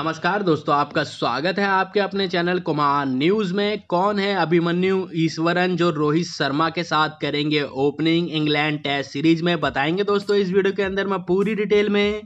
नमस्कार दोस्तों आपका स्वागत है आपके अपने चैनल कुमार न्यूज में कौन है अभिमन्यु ईश्वरन जो रोहित शर्मा के साथ करेंगे ओपनिंग इंग्लैंड टेस्ट सीरीज में बताएंगे दोस्तों इस वीडियो के अंदर मैं पूरी डिटेल में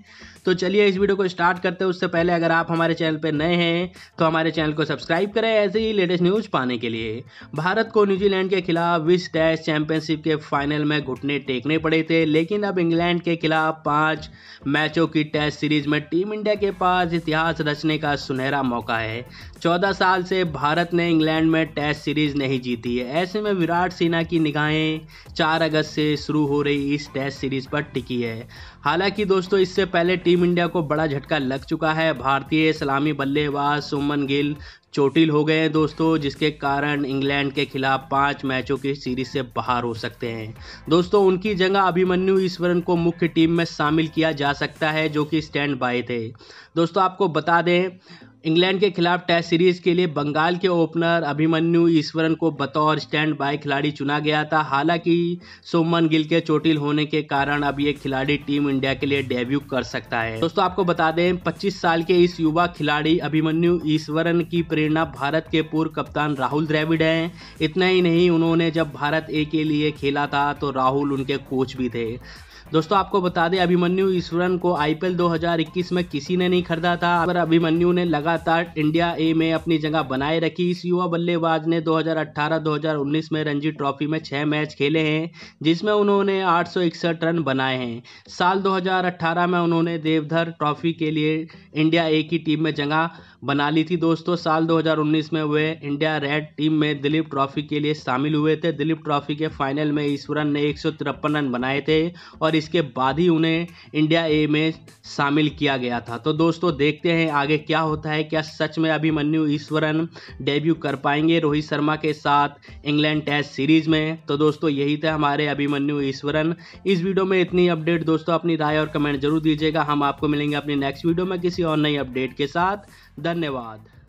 तो चलिए इस वीडियो को स्टार्ट करते हैं उससे पहले अगर आप हमारे चैनल पर नए हैं तो हमारे चैनल को सब्सक्राइब करें ऐसे ही लेटेस्ट न्यूज़ पाने के लिए भारत को न्यूजीलैंड के खिलाफ विश टेस्ट चैंपियनशिप के फाइनल में घुटने टेकने पड़े थे लेकिन अब इंग्लैंड के खिलाफ पाँच मैचों की टेस्ट सीरीज में टीम इंडिया के पास इतिहास रचने का सुनहरा मौका है चौदह साल से भारत ने इंग्लैंड में टेस्ट सीरीज नहीं जीती है ऐसे में विराट सेना की निगाहें चार अगस्त से शुरू हो रही इस टेस्ट सीरीज पर टिकी है हालांकि दोस्तों इससे पहले टी टीम इंडिया को बड़ा झटका लग चुका है भारतीय सलामी बल्लेबाज सुमन गिल चोटिल हो गए हैं दोस्तों जिसके कारण इंग्लैंड के खिलाफ पांच मैचों की सीरीज से बाहर हो सकते हैं दोस्तों उनकी जगह अभिमन्यु ईश्वरन को मुख्य टीम में शामिल किया जा सकता है जो कि स्टैंड बाय थे दोस्तों आपको बता दें इंग्लैंड के खिलाफ टेस्ट सीरीज के लिए बंगाल के ओपनर अभिमन्यु ईश्वरन को बतौर स्टैंड बाय खिलाड़ी चुना गया था हालांकि सोमन गिल के चोटिल होने के कारण अब ये खिलाड़ी टीम इंडिया के लिए डेब्यू कर सकता है दोस्तों आपको बता दें 25 साल के इस युवा खिलाड़ी अभिमन्यु ईश्वरन की प्रेरणा भारत के पूर्व कप्तान राहुल द्रविड हैं इतना ही नहीं उन्होंने जब भारत ए के लिए खेला था तो राहुल उनके कोच भी थे दोस्तों आपको बता दें अभिमन्यु ईश्वरन को आईपीएल 2021 में किसी ने नहीं खरीदा था पर अभिमन्यु ने लगा लगातार इंडिया ए में अपनी जगह बनाए रखी इस युवा बल्लेबाज ने 2018-2019 में रणजी ट्रॉफी में छः मैच खेले हैं जिसमें उन्होंने आठ रन बनाए हैं साल 2018 में उन्होंने देवधर ट्रॉफी के लिए इंडिया ए की टीम में जगह बना ली थी दोस्तों साल 2019 में वे इंडिया रेड टीम में दिलीप ट्रॉफी के लिए शामिल हुए थे दिलीप ट्रॉफी के फाइनल में ईश्वरन ने एक रन बनाए थे और इसके बाद ही उन्हें इंडिया ए में शामिल किया गया था तो दोस्तों देखते हैं आगे क्या होता है क्या सच में अभिमन्यु ईश्वरन डेब्यू कर पाएंगे रोहित शर्मा के साथ इंग्लैंड टेस्ट सीरीज में तो दोस्तों यही थे हमारे अभिमन्यु ईश्वरन इस वीडियो में इतनी अपडेट दोस्तों अपनी राय और कमेंट जरूर दीजिएगा हम आपको मिलेंगे अपनी नेक्स्ट वीडियो में किसी और नई अपडेट के साथ धन्यवाद